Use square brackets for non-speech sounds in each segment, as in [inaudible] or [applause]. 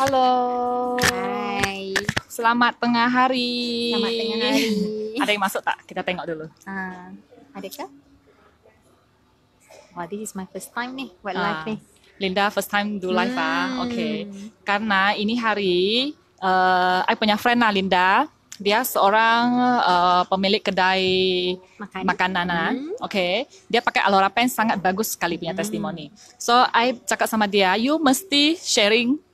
Hello. Hai. Selamat tengah hari. Selamat tengah hari. Ada yang masuk tak? Kita tengok dulu. Uh, ah, ke? Wah, this is my first time nih. What uh, ah. live nih? Linda, first time do life ah. hmm. ah. Okay. Karena ini hari, uh, I punya friend lah Linda. Dia seorang uh, pemilik kedai makanan. makanan. Hmm. Okay. Dia pakai Alora Pen sangat bagus sekali punya hmm. testimoni. So, I cakap sama dia, you mesti sharing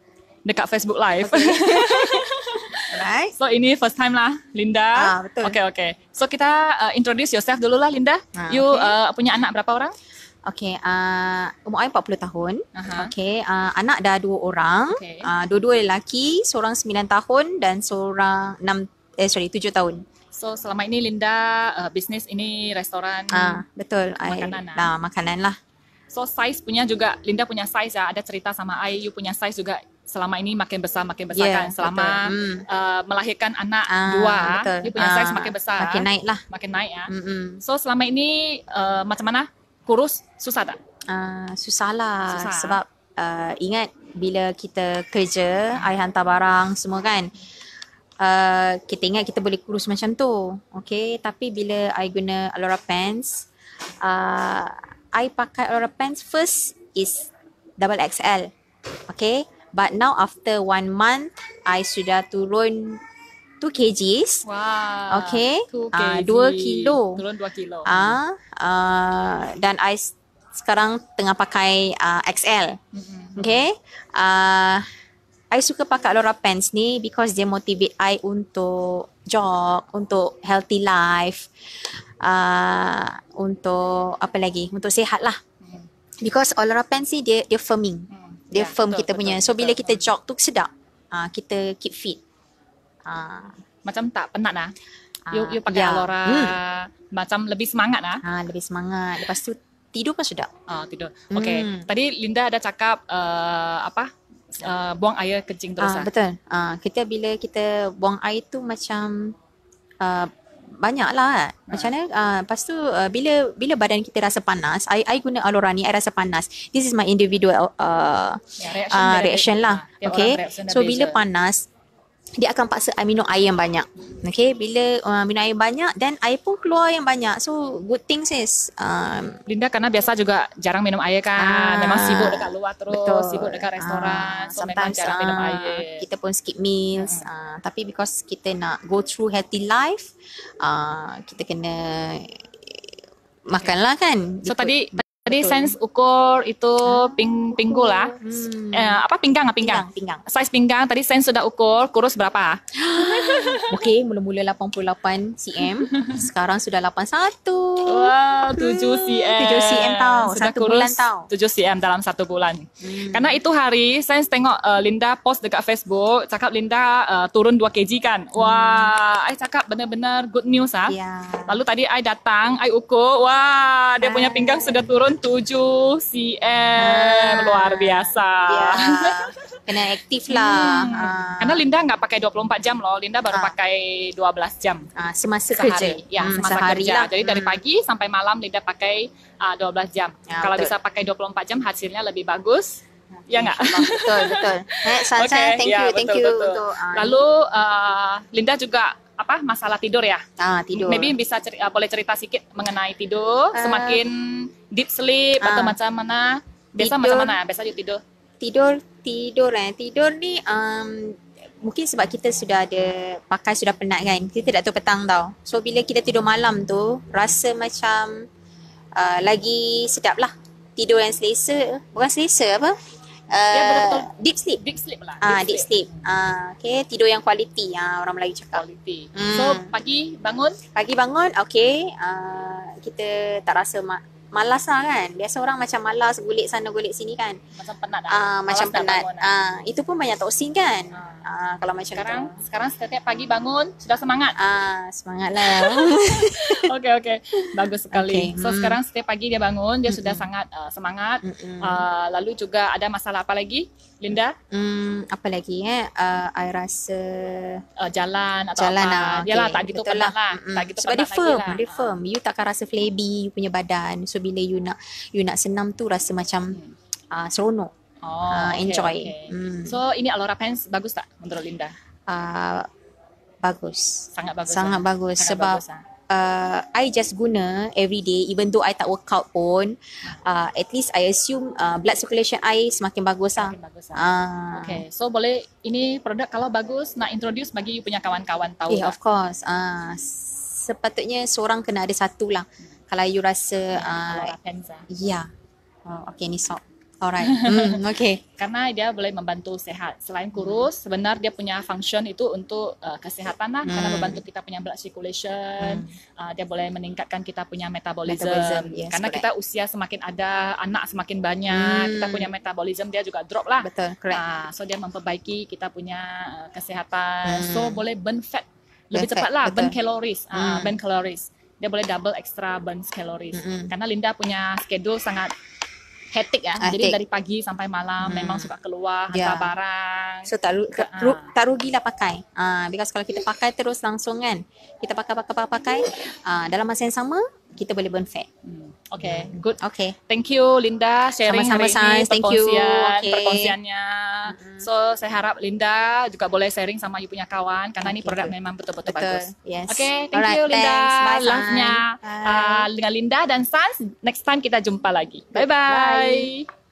dekat Facebook live. Okay. [laughs] so ini first time lah Linda. Ah betul. Okay okay. So kita uh, introduce yourself dulu lah Linda. Ah, you okay. uh, punya anak berapa orang? Okay, uh, umur saya 40 tahun. Uh-huh. Okay, uh, anak dah dua orang. Okay. Uh, dua-dua lelaki, seorang 9 tahun dan seorang 6, eh sorry, 7 tahun. So selama ini Linda, uh, bisnes ini restoran ah betul. makanan lah. Nah, makanan lah. So size punya juga, Linda punya size ya, ada cerita sama I, you punya size juga selama ini makin besar makin besar yeah, kan selama hmm. uh, melahirkan anak ah, dua betul. dia punya ah, size makin besar makin naik lah makin naik ya mm -mm. so selama ini uh, macam mana kurus susah tak uh, susah lah susah. Eh? sebab uh, ingat bila kita kerja ah. ai hantar barang semua kan Uh, kita ingat kita boleh kurus macam tu Okay Tapi bila I guna Alora pants uh, I pakai Alora pants First Is Double XL Okay But now after one month, I sudah turun 2 kgs. Wow. Okay. 2 kg. Uh, 2 kilo. Turun 2 kilo. Ah, uh, uh, dan I sekarang tengah pakai uh, ah, XL. Mm-hmm. Okay. Uh, I suka pakai Laura pants ni because dia motivate I untuk jog, untuk healthy life. Uh, untuk apa lagi? Untuk sehat lah. Mm-hmm. Because Olora pants ni dia dia firming. Mm. Dia yeah, firm betul, kita punya. so, betul, bila kita jog tu sedap. Uh, kita keep fit. Uh, macam tak penat lah. Ah, you, you pakai yeah. Alora. Hmm. Macam lebih semangat lah. Uh, lebih semangat. Lepas tu tidur pun sedap. Uh, tidur. Okay. Hmm. Tadi Linda ada cakap uh, apa? Uh, buang air kencing terus uh, lah. Betul. Uh, kita bila kita buang air tu macam... Uh, banyak lah kan. Ha. Macam mana? Uh, lepas tu uh, bila bila badan kita rasa panas, I, I guna Alora ni, I rasa panas. This is my individual uh, ah, yeah, reaction, uh, reaction lah. Ha. Okay. So bila panas, dia akan paksa I minum air yang banyak. Okay, bila uh, minum air banyak then air pun keluar yang banyak. So, good thing sis. Um, Linda, karena biasa juga jarang minum air kan. Uh, memang sibuk dekat luar terus. Betul. Sibuk dekat ah, restoran. Uh, so, memang jarang uh, minum ah, air. Kita pun skip meals. uh Uh, tapi because kita nak go through healthy life, uh, kita kena makanlah kan. So, tadi... Jadi size ukur itu ping pinggul lah. Hmm. Uh, apa pinggang apa lah, pinggang? Pinggang. pinggang. Size pinggang tadi size sudah ukur kurus berapa? [gasps] Okey, mula-mula 88 cm, [laughs] sekarang sudah 81. Wah, wow, 7 cm. 7 cm tau tahu sudah satu kurus bulan tahu. 7 cm dalam satu bulan. Hmm. Karena itu hari saya tengok uh, Linda post dekat Facebook cakap Linda uh, turun 2 kg kan. Hmm. Wah, hmm. cakap benar-benar good news ah. Yeah. Lalu tadi I datang, I ukur, wah, dia punya pinggang sudah turun 7 cm. Ah. Luar biasa. Yeah. [laughs] kena aktif hmm. lah. Hmm. Uh. Karena Linda nggak pakai 24 jam loh, Linda baru uh. pakai 12 jam. Uh, semasa sehari. kerja. Ya, hmm, semasa sehari kerja. Lah. Jadi dari hmm. pagi sampai malam Linda pakai uh, 12 jam. Ya, Kalau betul. bisa pakai 24 jam hasilnya lebih bagus. Hmm. Ya nggak? Betul betul. Eh, [laughs] okay, thank ya, you, thank betul, you betul. untuk. Uh, Lalu uh, Linda juga apa masalah tidur ya? Ah tidur. Maybe bisa ceri boleh cerita sedikit mengenai tidur. Uh, Semakin deep sleep uh, atau macam mana? Biasa macam mana? Biasa tidur. Tidur tidur eh. Tidur ni um, mungkin sebab kita sudah ada pakai sudah penat kan. Kita tidak tahu petang tau. So bila kita tidur malam tu rasa macam uh, lagi sedap lah. Tidur yang selesa. Bukan selesa apa? Uh, ya, deep sleep. Deep sleep lah. Ah, deep ah, deep sleep. sleep. Ah, okay. Tidur yang kualiti yang ah, orang Melayu cakap. Kualiti. So hmm. pagi bangun. Pagi bangun. Okay. Uh, kita tak rasa mak malas lah kan biasa orang macam malas gulik sana gulik sini kan macam penat lah. ah uh, macam lah penat lah. ah uh, itu pun banyak toksin kan uh. uh, kalau macam sekarang itu. sekarang setiap pagi bangun sudah semangat ah semangat lah [laughs] okay okay bagus sekali okay. so hmm. sekarang setiap pagi dia bangun dia hmm. sudah sangat uh, semangat hmm. uh, lalu juga ada masalah apa lagi Linda hmm apa lagi eh uh, I rasa uh, jalan atau jalan apa lah. Okay. tak gitu penat lah, lah. Hmm. tak gitu sebab dia firm lah. dia firm you takkan rasa flabby you punya badan so bila you nak you nak senam tu rasa macam uh, seronok oh, uh, enjoy okay, okay. Mm. so ini Alora Pants bagus tak menurut Linda? Uh, bagus sangat bagus sangat lah. bagus sangat sebab bagus, lah. Uh, I just guna every day even though I tak workout pun uh, at least I assume uh, blood circulation I semakin bagus semakin lah. Bagus lah. Uh. Okay, so boleh ini produk kalau bagus nak introduce bagi you punya kawan-kawan tahu eh, tak? Of course. Uh, sepatutnya seorang kena ada satu lah. Hmm kalau you rasa uh, lah. ya yeah. oh, okay ni sok Alright. [laughs] Mm, okay. Karena dia boleh membantu sehat. Selain kurus, sebenarnya dia punya function itu untuk uh, kesehatan lah. Mm. Karena hmm. membantu kita punya blood circulation. Mm. Uh, dia boleh meningkatkan kita punya metabolism. Yes, karena correct. kita usia semakin ada, anak semakin banyak, mm. kita hmm. punya metabolism dia juga drop lah. Betul. Correct. Uh, so dia memperbaiki kita punya uh, kesehatan. Mm. So hmm. boleh burn fat lebih cepat lah. Burn calories. Uh, mm. Burn calories dia boleh double extra burn calories mm-hmm. karena Linda punya schedule sangat hectic ya hectic. jadi dari pagi sampai malam mm. memang suka keluar hantar ya. barang so tak, ke, ah. ru- tak rugi lah pakai uh, because kalau kita pakai terus langsung kan kita pakai-pakai-pakai uh, dalam masa yang sama kita boleh burn fat hmm. okay mm. good okay thank you Linda sharing sama-sama hari ini, thank you okay. perkongsiannya Mm-hmm. So saya harap Linda juga boleh sharing sama you punya kawan karena okay. ini produk memang betul-betul Betul. bagus. Yes. Oke, okay, thank Alright, you Linda. Love-nya uh, dengan Linda dan Sans. Next time kita jumpa lagi. Bye-bye. bye bye